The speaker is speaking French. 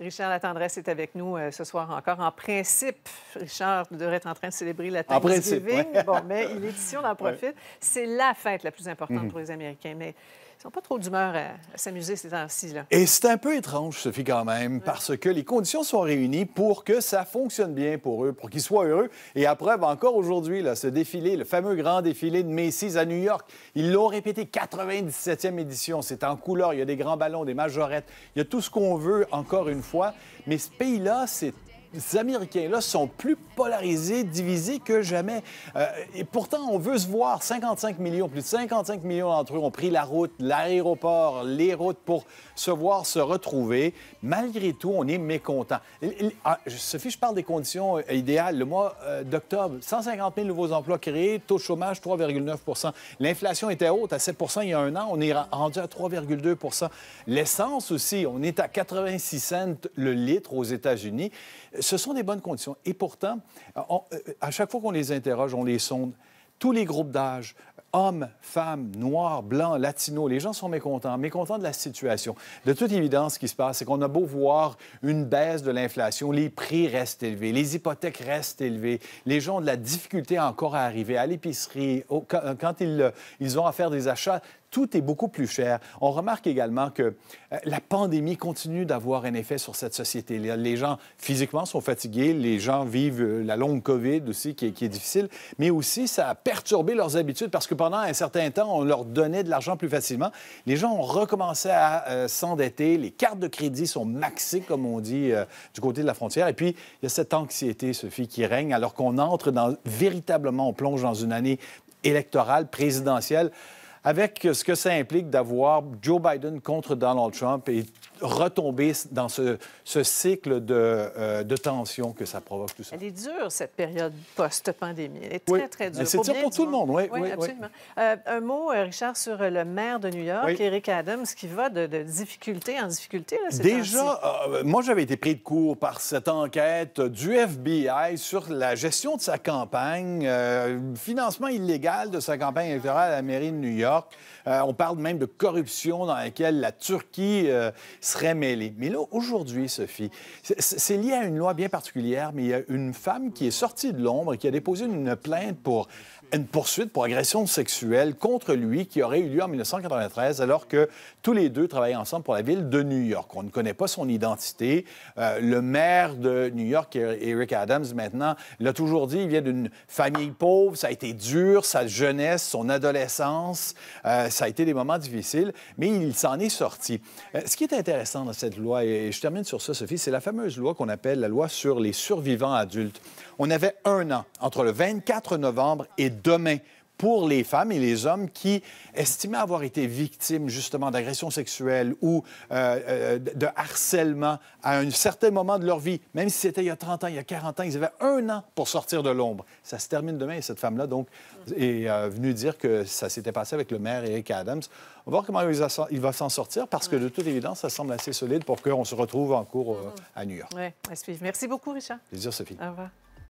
Richard Latendresse est avec nous euh, ce soir encore. En principe, Richard devrait être en train de célébrer la Thanksgiving. En principe, bon, mais il est ici, on en profite. C'est la fête la plus importante mhm. pour les Américains. Mais ils pas trop d'humeur à, s'amuser ces temps-ci. Et c'est un peu étrange, Sophie, quand même, parce que les conditions sont réunies pour que ça fonctionne bien pour eux, pour qu'ils soient heureux. Et à preuve, encore aujourd'hui, ce défilé, le fameux grand défilé de Macy's à New York, ils l'ont répété, 97e édition. C'est en couleur, il y a des grands ballons, des majorettes, il y a tout ce qu'on veut, encore une fois. Mais ce pays-là, c'est les Américains-là sont plus polarisés, divisés que jamais. Euh, et pourtant, on veut se voir. 55 millions, plus de 55 millions d'entre eux ont pris la route, l'aéroport, les routes pour se voir, se retrouver. Malgré tout, on est mécontent. Ah, Sophie, je parle des conditions euh, idéales. Le mois euh, d'octobre, 150 000 nouveaux emplois créés, taux de chômage 3,9 L'inflation était haute à 7 il y a un an. On est rendu à 3,2 L'essence aussi, on est à 86 cents le litre aux États-Unis ce sont des bonnes conditions. Et pourtant, euh, à chaque fois qu'on les interroge, on les sonde. Tous les groupes d'âge, hommes, femmes, noirs, blancs, latinos, les gens sont mécontents, mécontents de la situation. De toute évidence, ce qui se passe, c'est qu'on a beau voir une baisse de l'inflation, les prix restent élevés, les hypothèques restent élevées, les gens ont de la difficulté encore à arriver à l'épicerie, quand ils, ils ont à faire des achats tout est beaucoup plus cher. On remarque également que euh, la pandémie continue d'avoir un effet sur cette société. Les gens physiquement sont fatigués, les gens vivent euh, la longue COVID aussi qui est, difficile, mais aussi ça a perturbé leurs habitudes parce que pendant un certain temps, on leur donnait de l'argent plus facilement. Les gens ont recommencé à euh, s'endetter, les cartes de crédit sont maxées, comme on dit, du côté de la frontière. Et puis, il y a cette anxiété, Sophie, qui règne alors qu'on entre dans, véritablement, on plonge dans une année électorale, présidentielle avec ce que ça implique d'avoir Joe Biden contre Donald Trump et retomber dans ce, cycle euh, de, tension que ça provoque tout ça. Elle est dure, cette période post-pandémie. Elle est très, très dure. C'est dur pour tout le monde, oui. Oui, absolument. Euh, un mot, euh, Richard, sur le maire de New York, Eric Adams, qui va de, difficulté en difficulté. Là, Déjà, moi, j'avais été pris de court par cette enquête du FBI sur la gestion de sa campagne, financement illégal de sa campagne électorale à la mairie de New York. Euh, on parle même de corruption dans laquelle la Turquie euh, serait mêlée. Mais là, aujourd'hui, Sophie, c'est lié à une loi bien particulière, mais il y a une femme qui est sortie de l'ombre et qui a déposé une plainte pour une poursuite pour agression sexuelle contre lui qui aurait eu lieu en 1993 alors que tous les deux travaillaient ensemble pour la ville de New York. On ne connaît pas son identité. Euh, le maire de New York, Eric Adams, maintenant, l'a toujours dit, il vient d'une famille pauvre, ça a été dur, sa jeunesse, son adolescence, euh, ça a été des moments difficiles, mais il s'en est sorti. Euh, ce qui est intéressant dans cette loi, et je termine sur ça, Sophie, c'est la fameuse loi qu'on appelle la loi sur les survivants adultes. On avait un an entre le 24 novembre et demain pour les femmes et les hommes qui estimaient avoir été victimes justement d'agressions sexuelles ou euh, euh, de harcèlement à un certain moment de leur vie, même si c'était il y a 30 ans, il y a 40 ans, ils avaient un an pour sortir de l'ombre. Ça se termine demain et cette femme-là, donc, est euh, venue dire que ça s'était passé avec le maire Eric Adams. On va voir comment il va s'en sortir parce que de toute évidence, ça semble assez solide pour qu'on se retrouve en cours mmh. à New York. Oui, suivre. Merci beaucoup, Richard. Plaisir, Sophie. Au revoir.